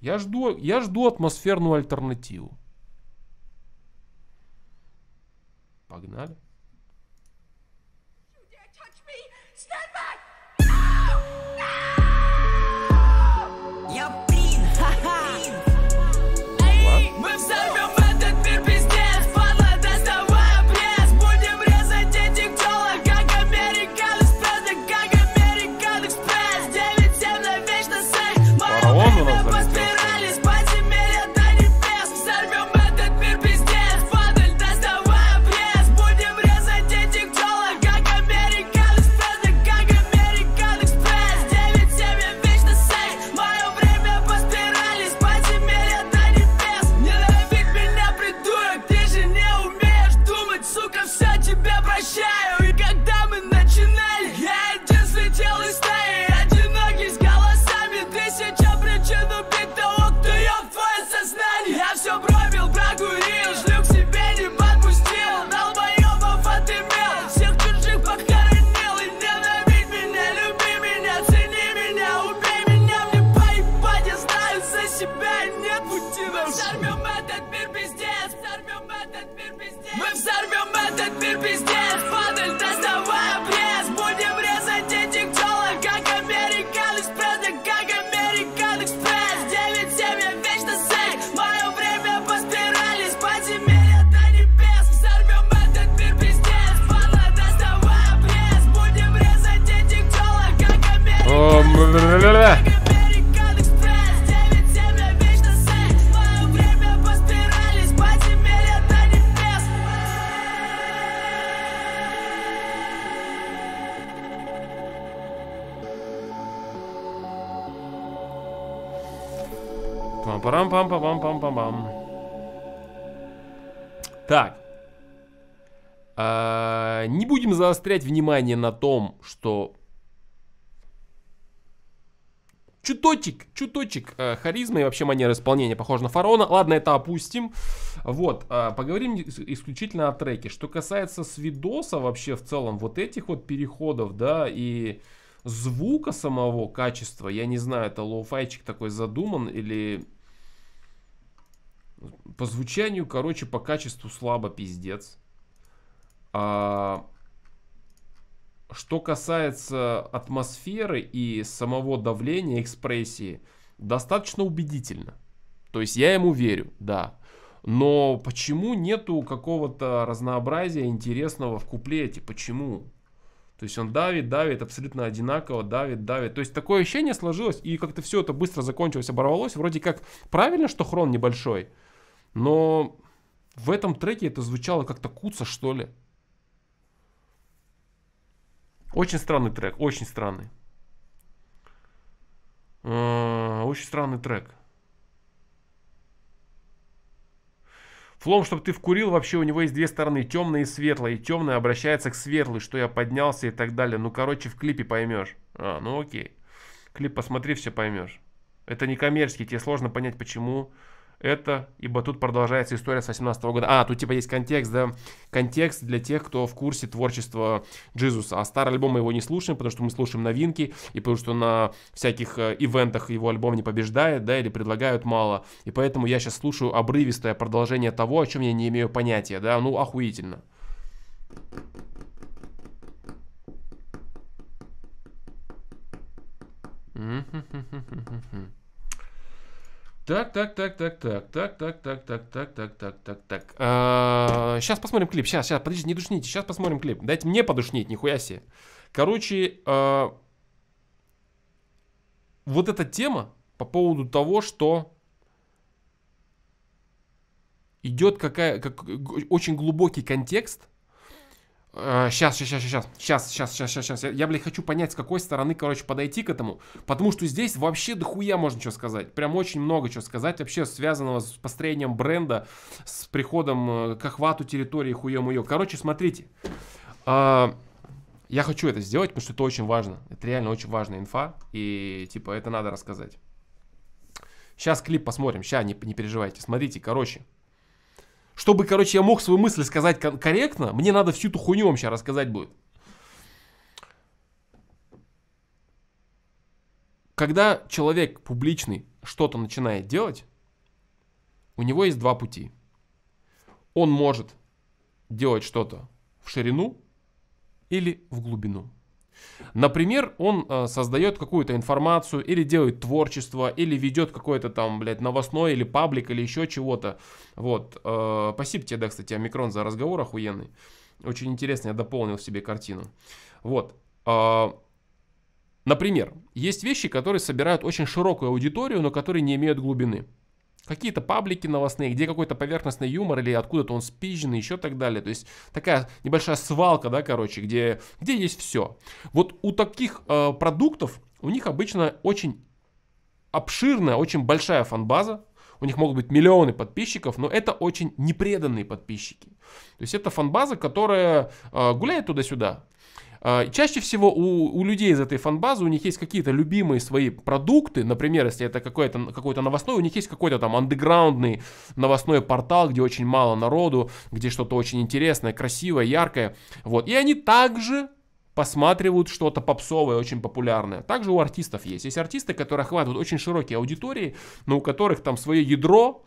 Я жду, я жду атмосферную альтернативу. Погнали. Пам-пам-пам-пам-пам-пам. Так. А, не будем заострять внимание на том, что чуточек, чуточек э, харизма и вообще манера исполнения похожа на фараона. Ладно, это опустим. Вот, э, поговорим исключительно о треке. Что касается свидоса вообще в целом, вот этих вот переходов, да, и звука самого, качества, я не знаю, это лоу лоуфайчик такой задуман или по звучанию, короче, по качеству слабо пиздец. А, что касается атмосферы и самого давления, экспрессии, достаточно убедительно. То есть я ему верю, да. Но почему нету какого-то разнообразия интересного в куплете? Почему? То есть он давит, давит, абсолютно одинаково, давит, давит. То есть такое ощущение сложилось, и как-то все это быстро закончилось, оборвалось. Вроде как правильно, что хрон небольшой, но в этом треке это звучало как-то куца, что ли. Очень странный трек, очень странный. А, очень странный трек. Флом, чтобы ты вкурил, вообще у него есть две стороны, темная и светлая. И темная обращается к светлой, что я поднялся и так далее. Ну, короче, в клипе поймешь. А, ну окей. Клип посмотри, все поймешь. Это не коммерческий, тебе сложно понять, почему это, ибо тут продолжается история с 18 года. А, тут типа есть контекст, да, контекст для тех, кто в курсе творчества Джизуса. А старый альбом мы его не слушаем, потому что мы слушаем новинки, и потому что на всяких э, ивентах его альбом не побеждает, да, или предлагают мало. И поэтому я сейчас слушаю обрывистое продолжение того, о чем я не имею понятия, да, ну охуительно. Mm-hmm. Так, так, так, так, так, так, так, так, так, так, так, так, так, так. Сейчас посмотрим клип. Сейчас, сейчас, подождите, не душните. Сейчас посмотрим клип. Дайте мне подушнить, нихуя себе. Короче, вот эта тема по поводу того, что идет какая, как, очень глубокий контекст – Сейчас, э, сейчас, сейчас, сейчас, сейчас, сейчас, сейчас, сейчас. Я, я, блин, хочу понять, с какой стороны, короче, подойти к этому. Потому что здесь вообще дохуя можно что сказать. Прям очень много чего сказать. Вообще связанного с построением бренда, с приходом э, к охвату территории хуе ее. Короче, смотрите. Э, я хочу это сделать, потому что это очень важно. Это реально очень важная инфа. И, типа, это надо рассказать. Сейчас клип посмотрим. Сейчас, не, не переживайте. Смотрите, короче чтобы, короче, я мог свою мысль сказать корректно, мне надо всю эту хуйню вам сейчас рассказать будет. Когда человек публичный что-то начинает делать, у него есть два пути. Он может делать что-то в ширину или в глубину. Например, он э, создает какую-то информацию или делает творчество, или ведет какое-то там, блядь, новостное или паблик, или еще чего-то. Вот. Э, спасибо тебе, да, кстати, Омикрон за разговор охуенный. Очень интересно, я дополнил себе картину. Вот. Э, например, есть вещи, которые собирают очень широкую аудиторию, но которые не имеют глубины какие-то паблики новостные, где какой-то поверхностный юмор или откуда-то он спизженный, еще так далее. То есть такая небольшая свалка, да, короче, где, где есть все. Вот у таких э, продуктов у них обычно очень обширная, очень большая фанбаза, у них могут быть миллионы подписчиков, но это очень непреданные подписчики. То есть это фанбаза, которая э, гуляет туда-сюда. А, чаще всего у, у людей из этой фанбазы у них есть какие-то любимые свои продукты, например, если это какой-то какой новостной, у них есть какой-то там андеграундный новостной портал, где очень мало народу, где что-то очень интересное, красивое, яркое, вот. И они также посматривают что-то попсовое, очень популярное. Также у артистов есть. Есть артисты, которые охватывают очень широкие аудитории, но у которых там свое ядро,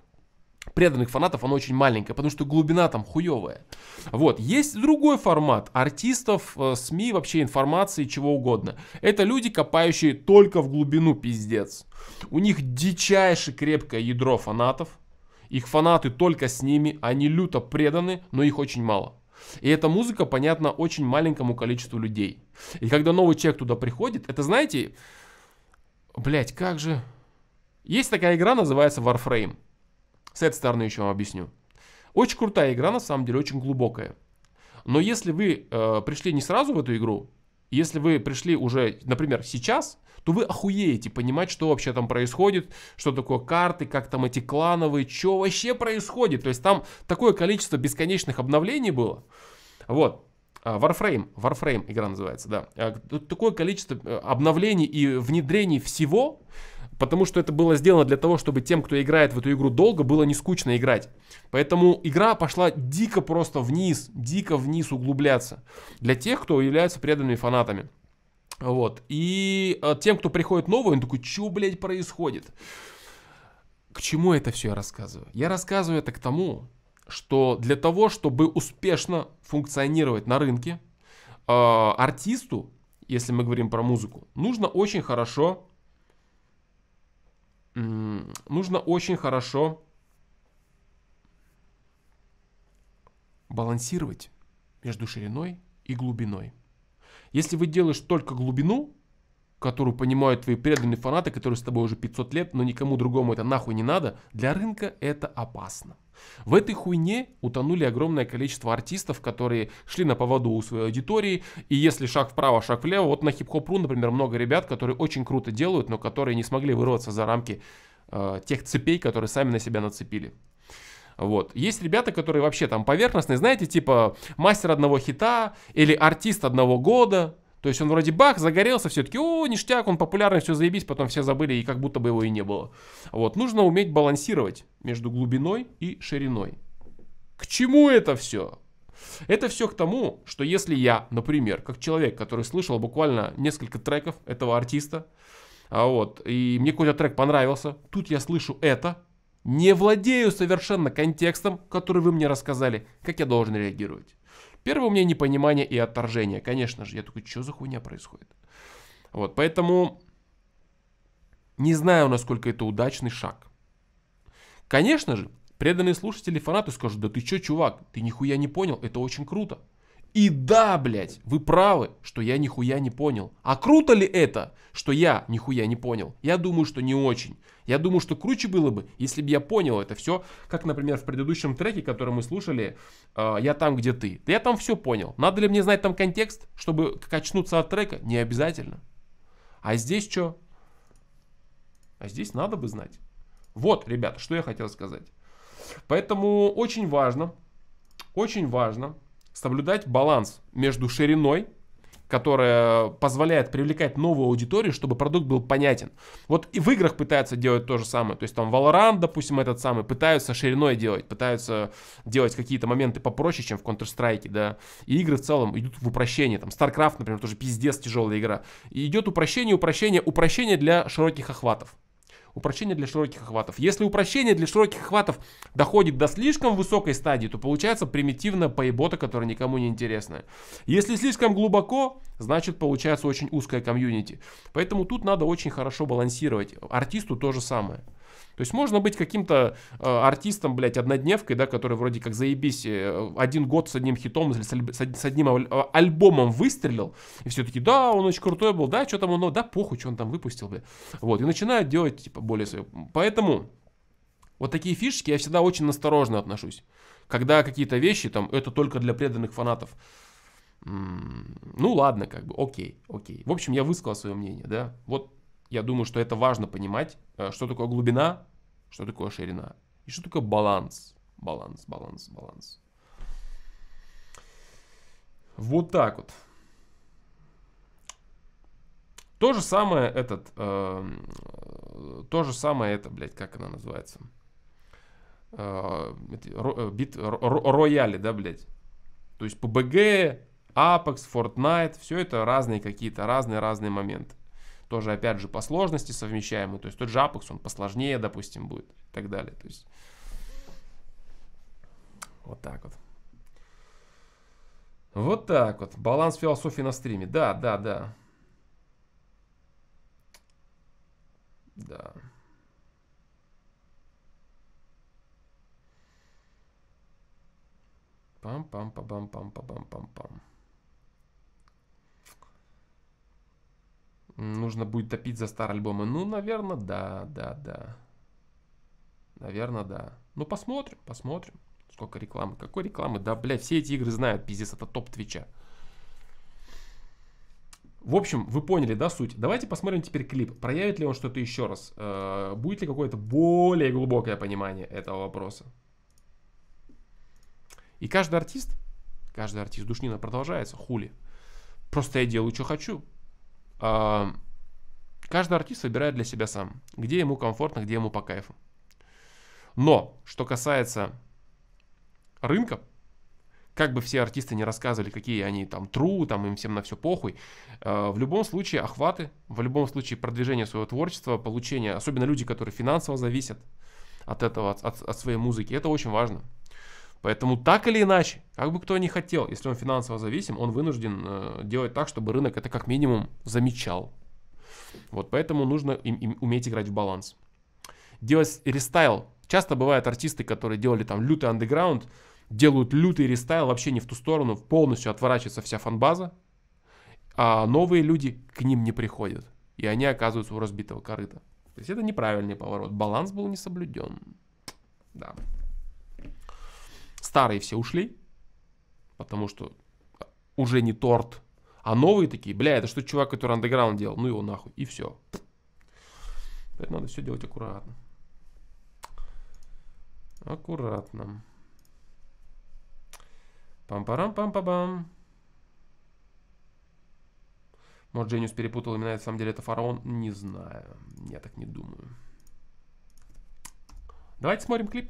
преданных фанатов оно очень маленькое, потому что глубина там хуевая. Вот, есть другой формат артистов, э, СМИ, вообще информации, чего угодно. Это люди, копающие только в глубину, пиздец. У них дичайше крепкое ядро фанатов, их фанаты только с ними, они люто преданы, но их очень мало. И эта музыка понятна очень маленькому количеству людей. И когда новый человек туда приходит, это знаете, блять, как же... Есть такая игра, называется Warframe. С этой стороны еще вам объясню. Очень крутая игра, на самом деле, очень глубокая. Но если вы э, пришли не сразу в эту игру, если вы пришли уже, например, сейчас, то вы охуеете понимать, что вообще там происходит, что такое карты, как там эти клановые, что вообще происходит. То есть там такое количество бесконечных обновлений было. Вот. А, Warframe, Warframe игра называется, да. А, такое количество э, обновлений и внедрений всего, Потому что это было сделано для того, чтобы тем, кто играет в эту игру долго, было не скучно играть. Поэтому игра пошла дико просто вниз, дико вниз углубляться. Для тех, кто является преданными фанатами. Вот. И э, тем, кто приходит новый, он такой, что, блядь, происходит? К чему это все я рассказываю? Я рассказываю это к тому, что для того, чтобы успешно функционировать на рынке, э, артисту, если мы говорим про музыку, нужно очень хорошо нужно очень хорошо балансировать между шириной и глубиной. Если вы делаешь только глубину, которую понимают твои преданные фанаты, которые с тобой уже 500 лет, но никому другому это нахуй не надо, для рынка это опасно. В этой хуйне утонули огромное количество артистов, которые шли на поводу у своей аудитории, и если шаг вправо, шаг влево, вот на хип-хоп.ру, хоп например, много ребят, которые очень круто делают, но которые не смогли вырваться за рамки э, тех цепей, которые сами на себя нацепили. Вот. Есть ребята, которые вообще там поверхностные, знаете, типа мастер одного хита или артист одного года, то есть он вроде бах, загорелся все-таки, о, ништяк, он популярный, все заебись, потом все забыли и как будто бы его и не было. Вот, нужно уметь балансировать между глубиной и шириной. К чему это все? Это все к тому, что если я, например, как человек, который слышал буквально несколько треков этого артиста, а вот, и мне какой-то трек понравился, тут я слышу это, не владею совершенно контекстом, который вы мне рассказали, как я должен реагировать. Первое у меня непонимание и отторжение, конечно же. Я такой, что за хуйня происходит? Вот, поэтому не знаю, насколько это удачный шаг. Конечно же, преданные слушатели фанаты скажут, да ты чё, чувак, ты нихуя не понял, это очень круто. И да, блядь, вы правы, что я нихуя не понял. А круто ли это, что я нихуя не понял? Я думаю, что не очень. Я думаю, что круче было бы, если бы я понял это все, как, например, в предыдущем треке, который мы слушали, а, «Я там, где ты». Да я там все понял. Надо ли мне знать там контекст, чтобы качнуться от трека? Не обязательно. А здесь что? А здесь надо бы знать. Вот, ребята, что я хотел сказать. Поэтому очень важно, очень важно соблюдать баланс между шириной, которая позволяет привлекать новую аудиторию, чтобы продукт был понятен. Вот и в играх пытаются делать то же самое. То есть там Valorant, допустим, этот самый, пытаются шириной делать, пытаются делать какие-то моменты попроще, чем в Counter-Strike, да. И игры в целом идут в упрощение. Там StarCraft, например, тоже пиздец тяжелая игра. И идет упрощение, упрощение, упрощение для широких охватов. Упрощение для широких охватов. Если упрощение для широких охватов доходит до слишком высокой стадии, то получается примитивная поебота, которая никому не интересная. Если слишком глубоко, значит получается очень узкая комьюнити. Поэтому тут надо очень хорошо балансировать. Артисту то же самое. То есть можно быть каким-то э, артистом, блядь, однодневкой, да, который вроде как заебись э, один год с одним хитом, с, с, с одним аль а, альбомом выстрелил, и все таки да, он очень крутой был, да, что там он, ну, да, похуй, что он там выпустил, бля. Вот, и начинают делать, типа, более свое. Поэтому вот такие фишки я всегда очень осторожно отношусь. Когда какие-то вещи, там, это только для преданных фанатов. Ну ладно, как бы, окей, окей. В общем, я высказал свое мнение, да. Вот я думаю, что это важно понимать, э, что такое глубина, что такое ширина и что такое баланс. Баланс, баланс, баланс. Вот так вот. То же самое этот, э, то же самое это, блядь, как она называется? Э, э бит, рояли, да, блядь? То есть PUBG, Apex, Fortnite, все это разные какие-то, разные-разные моменты тоже, опять же, по сложности совмещаемый, то есть тот же Apex, он посложнее, допустим, будет и так далее. То есть вот так вот. Вот так вот. Баланс философии на стриме. Да, да, да. Да. Пам-пам-пам-пам-пам-пам-пам-пам. Нужно будет топить за старые альбомы. Ну, наверное, да, да, да. Наверное, да. Ну, посмотрим, посмотрим. Сколько рекламы. Какой рекламы? Да, блядь, все эти игры знают, пиздец, это топ Твича. В общем, вы поняли, да, суть? Давайте посмотрим теперь клип. Проявит ли он что-то еще раз? Э, будет ли какое-то более глубокое понимание этого вопроса? И каждый артист, каждый артист, душнина продолжается, хули. Просто я делаю, что хочу, а, каждый артист выбирает для себя сам, где ему комфортно, где ему по кайфу. Но, что касается рынка, как бы все артисты не рассказывали, какие они там true, там им всем на все похуй, э, в любом случае охваты, в любом случае продвижение своего творчества, получение, особенно люди, которые финансово зависят от этого, от, от своей музыки, это очень важно. Поэтому так или иначе, как бы кто ни хотел, если он финансово зависим, он вынужден э, делать так, чтобы рынок это как минимум замечал. Вот поэтому нужно им, им уметь играть в баланс. Делать рестайл. Часто бывают артисты, которые делали там лютый андеграунд, делают лютый рестайл вообще не в ту сторону, полностью отворачивается вся фанбаза, а новые люди к ним не приходят, и они оказываются у разбитого корыта. То есть это неправильный поворот. Баланс был не соблюден. Да старые все ушли, потому что уже не торт, а новые такие, бля, это что чувак, который андеграунд делал, ну его нахуй, и все. Поэтому надо все делать аккуратно. Аккуратно. Пам-парам-пам-па-бам. Может, Джениус перепутал имена, на самом деле это фараон? Не знаю. Я так не думаю. Давайте смотрим клип.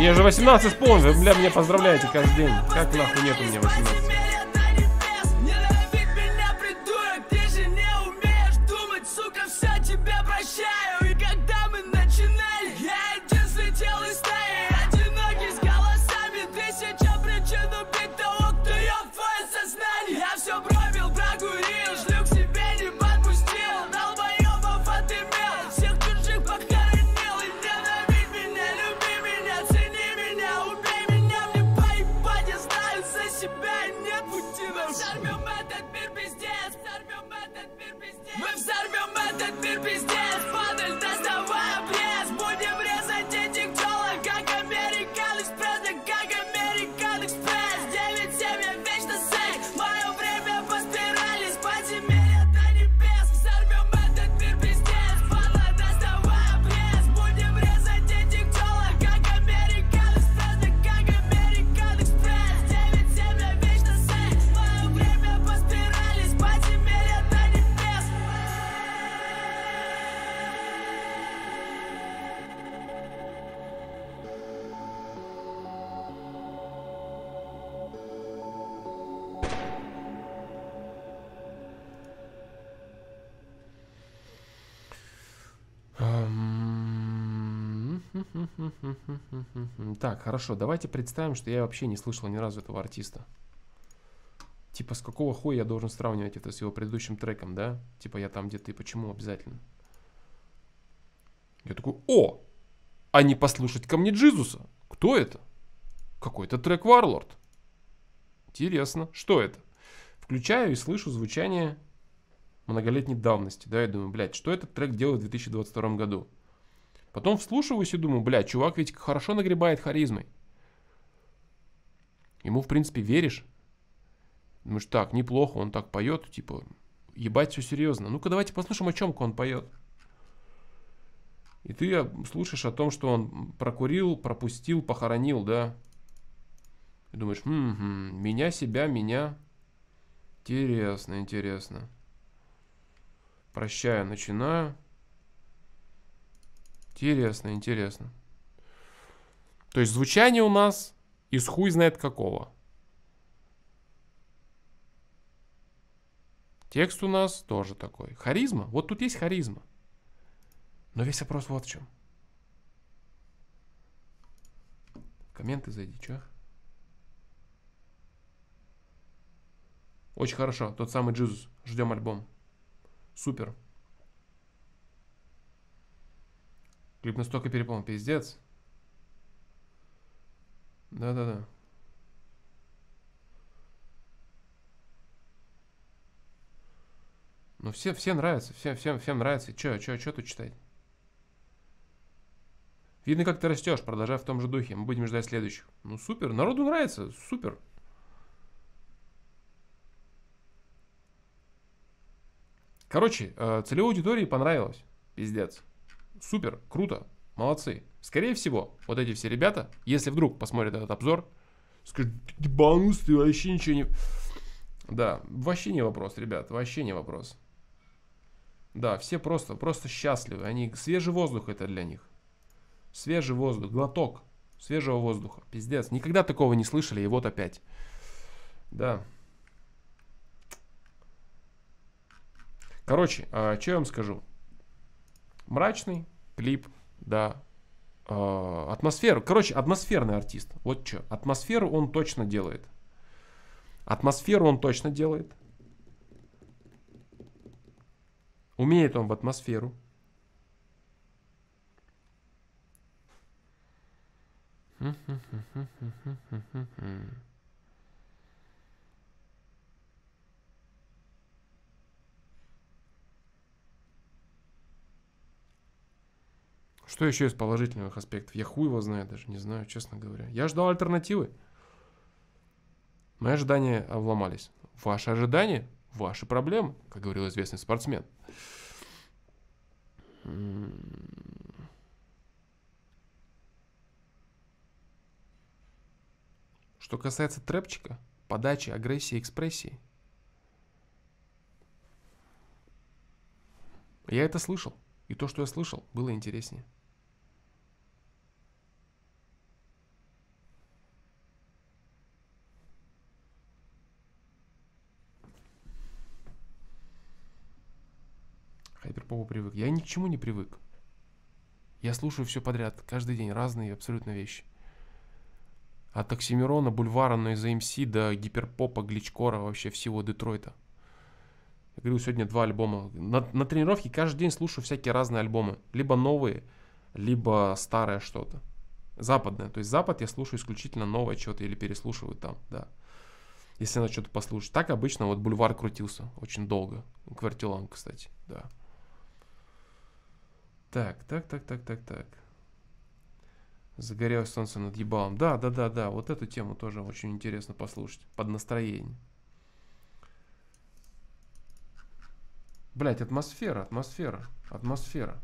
Мне же 18 исполнилось, бля, меня поздравляете каждый день. Как нахуй нет у меня 18? the deepest dead. Так, хорошо, давайте представим, что я вообще не слышал ни разу этого артиста. Типа, с какого хуя я должен сравнивать это с его предыдущим треком, да? Типа, я там где-то и почему обязательно? Я такой, о, а не послушать ко мне Джизуса? Кто это? Какой-то трек Варлорд. Интересно, что это? Включаю и слышу звучание многолетней давности, да, я думаю, блядь, что этот трек делает в 2022 году? Потом вслушиваюсь и думаю, бля, чувак ведь хорошо нагребает харизмой. Ему, в принципе, веришь? Думаешь, так, неплохо, он так поет, типа, ебать, все серьезно. Ну-ка, давайте послушаем, о чем он поет. И ты слушаешь о том, что он прокурил, пропустил, похоронил, да. И думаешь, угу, меня, себя, меня. Интересно, интересно. Прощаю, начинаю. Интересно, интересно. То есть звучание у нас из хуй знает какого. Текст у нас тоже такой. Харизма. Вот тут есть харизма. Но весь вопрос вот в чем. комменты зайди, чё? Очень хорошо. Тот самый Джизус. Ждем альбом. Супер. Клип настолько переполнен, пиздец. Да-да-да. Ну все, все нравится, всем, всем, всем нравится. Че, че, че тут читать? Видно, как ты растешь, продолжая в том же духе. Мы будем ждать следующих. Ну супер, народу нравится, супер. Короче, э, целевой аудитории понравилось. Пиздец супер, круто, молодцы. Скорее всего, вот эти все ребята, если вдруг посмотрят этот обзор, скажут, ебанус, ты вообще ничего не... Да, вообще не вопрос, ребят, вообще не вопрос. Да, все просто, просто счастливы. Они, свежий воздух это для них. Свежий воздух, глоток свежего воздуха. Пиздец, никогда такого не слышали, и вот опять. Да. Короче, а, что я вам скажу? Мрачный клип, да. Э, атмосферу, короче, атмосферный артист. Вот что, атмосферу он точно делает. Атмосферу он точно делает. Умеет он в атмосферу. Mm-hmm. Что еще из положительных аспектов? Я хуй его знаю даже, не знаю, честно говоря. Я ждал альтернативы. Мои ожидания обломались. Ваши ожидания – ваши проблемы, как говорил известный спортсмен. Что касается трэпчика, подачи, агрессии, экспрессии, я это слышал. И то, что я слышал, было интереснее. хайперпопу привык. Я ни к чему не привык. Я слушаю все подряд, каждый день, разные абсолютно вещи. От Оксимирона, Бульвара, но Нойза МС до гиперпопа, гличкора, вообще всего Детройта. Я говорю, сегодня два альбома. На, на тренировке каждый день слушаю всякие разные альбомы. Либо новые, либо старое что-то. Западное. То есть Запад я слушаю исключительно новое что-то или переслушиваю там, да. Если надо что-то послушать. Так обычно вот Бульвар крутился очень долго. Квартилан, кстати, да. Так, так, так, так, так, так. Загорелось солнце над ебалом. Да, да, да, да. Вот эту тему тоже очень интересно послушать. Под настроение. Блять, атмосфера, атмосфера, атмосфера.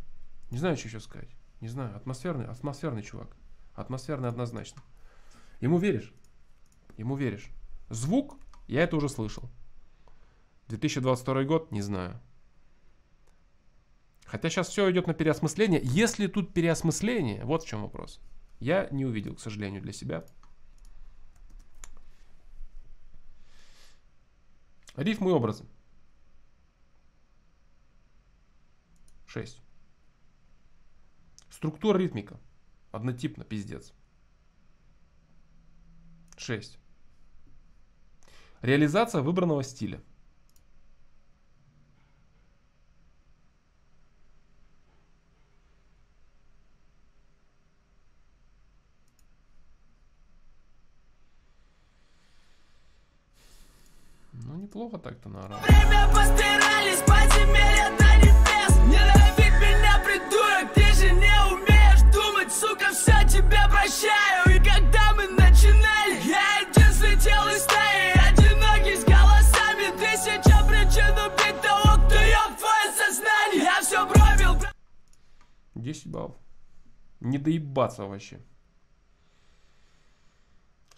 Не знаю, что еще сказать. Не знаю. Атмосферный, атмосферный чувак. Атмосферный однозначно. Ему веришь? Ему веришь. Звук, я это уже слышал. 2022 год, не знаю. Хотя сейчас все идет на переосмысление. Если тут переосмысление, вот в чем вопрос. Я не увидел, к сожалению, для себя. Рифмы и образы. 6. Структура ритмика. Однотипно, пиздец. 6. Реализация выбранного стиля. неплохо так-то наорал. Время постирались, подземелья до небес. Ненавидь меня, придурок, ты же не умеешь думать, сука, все тебя прощаю. И когда мы начинали, я один слетел из стаи, одинокий с голосами, тысяча причин убить того, кто ёб твое сознание. Я все пробил. 10 баллов. Не доебаться вообще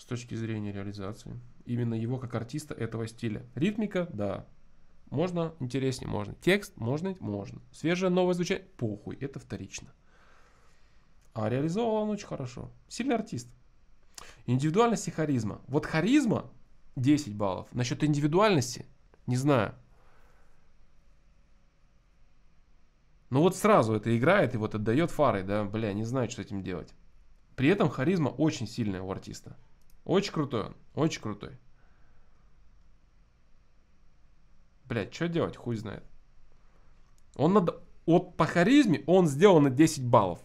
точки зрения реализации. Именно его как артиста этого стиля. Ритмика, да. Можно, интереснее, можно. Текст, можно, можно. Свежее новое звучание, похуй, это вторично. А реализовал он очень хорошо. Сильный артист. Индивидуальность и харизма. Вот харизма 10 баллов. Насчет индивидуальности, не знаю. Ну вот сразу это играет и вот отдает фары, да, бля, не знаю, что с этим делать. При этом харизма очень сильная у артиста. Очень крутой он, очень крутой. Блять, что делать, хуй знает. Он надо... Вот по харизме он сделан на 10 баллов.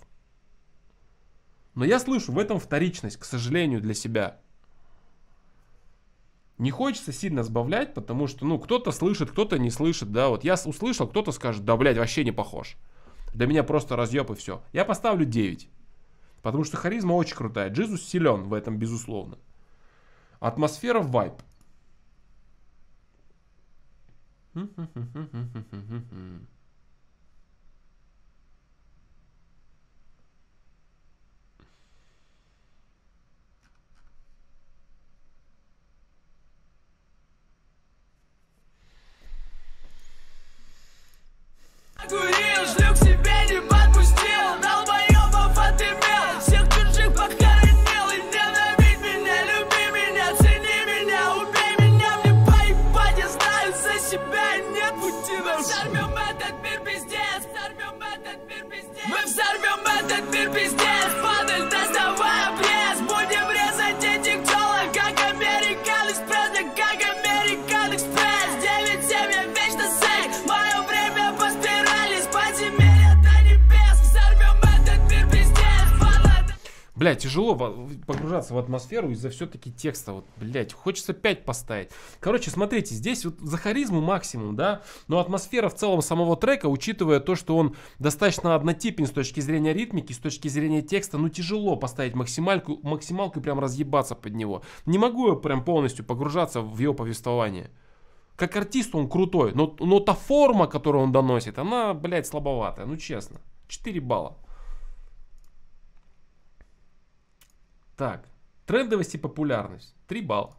Но я слышу в этом вторичность, к сожалению, для себя. Не хочется сильно сбавлять, потому что, ну, кто-то слышит, кто-то не слышит, да, вот я услышал, кто-то скажет, да, блядь, вообще не похож. Для меня просто разъеб и все. Я поставлю 9. Потому что харизма очень крутая. Джизус силен в этом, безусловно. Атмосфера вайп. Курил, шлюк себя не подпустил, долбоебов от тебя. Мы взорвем этот мир пиздец! Мы взорвем этот мир пиздец! Бля, тяжело погружаться в атмосферу из-за все-таки текста. Вот, блядь, хочется 5 поставить. Короче, смотрите, здесь вот за харизму максимум, да, но атмосфера в целом самого трека, учитывая то, что он достаточно однотипен с точки зрения ритмики, с точки зрения текста, ну тяжело поставить максимальку, максималку и прям разъебаться под него. Не могу я прям полностью погружаться в его повествование. Как артист он крутой, но, но та форма, которую он доносит, она, блядь, слабоватая, ну честно. 4 балла. Так, трендовость и популярность. три балла.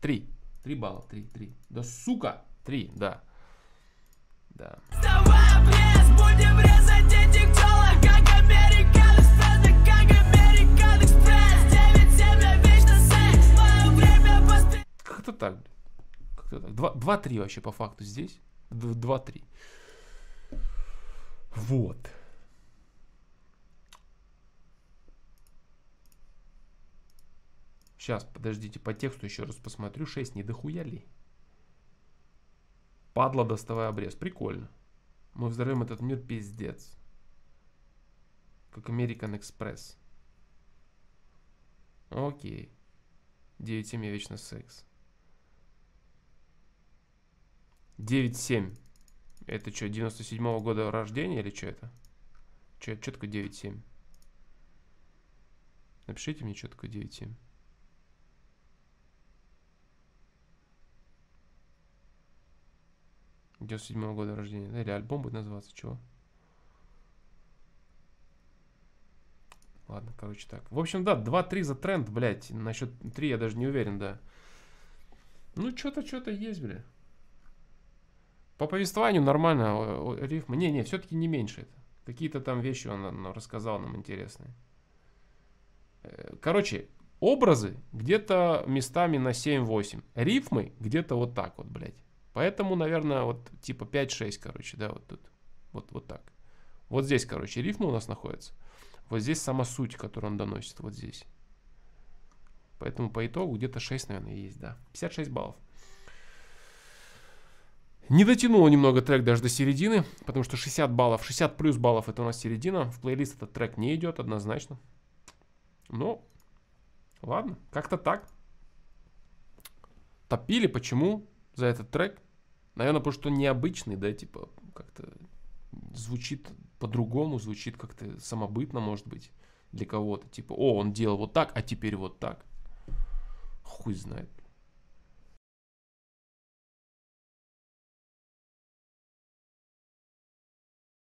три, три балла, три, три. Да сука! три, да. Да. Вставай, блес, будем резать этих телок, как американ экспресс, да как американ экспресс. 9, 7, вечно секс, твое время быстрее. Как-то так, Как-то так. 2-3 вообще по факту здесь. 2-3. Вот. Сейчас, подождите, по тексту еще раз посмотрю. 6 не дохуя ли? Падла, доставая обрез. Прикольно. Мы взорвем этот мир, пиздец. Как American Express. Окей. 9 7 вечно секс. 9-7. Это что, 97-го года рождения или что это? Что, четко 9-7. Напишите мне четко 9-7. 97 -го года рождения. Или альбом будет называться, чего? Ладно, короче, так. В общем, да, 2-3 за тренд, блядь. Насчет 3 я даже не уверен, да. Ну, что-то, что-то есть, блядь. По повествованию нормально, рифма. Не-не, все-таки не меньше это. Какие-то там вещи он, он рассказал нам интересные. Э, короче, образы где-то местами на 7-8. Рифмы где-то вот так вот, блядь. Поэтому, наверное, вот типа 5-6, короче, да, вот тут. Вот, вот так. Вот здесь, короче, рифма у нас находится. Вот здесь сама суть, которую он доносит, вот здесь. Поэтому по итогу где-то 6, наверное, есть, да. 56 баллов. Не дотянуло немного трек даже до середины, потому что 60 баллов, 60 плюс баллов это у нас середина. В плейлист этот трек не идет однозначно. Ну, ладно, как-то так. Топили, почему? за этот трек. Наверное, потому что необычный, да, типа, как-то звучит по-другому, звучит как-то самобытно, может быть, для кого-то. Типа, о, он делал вот так, а теперь вот так. Хуй знает.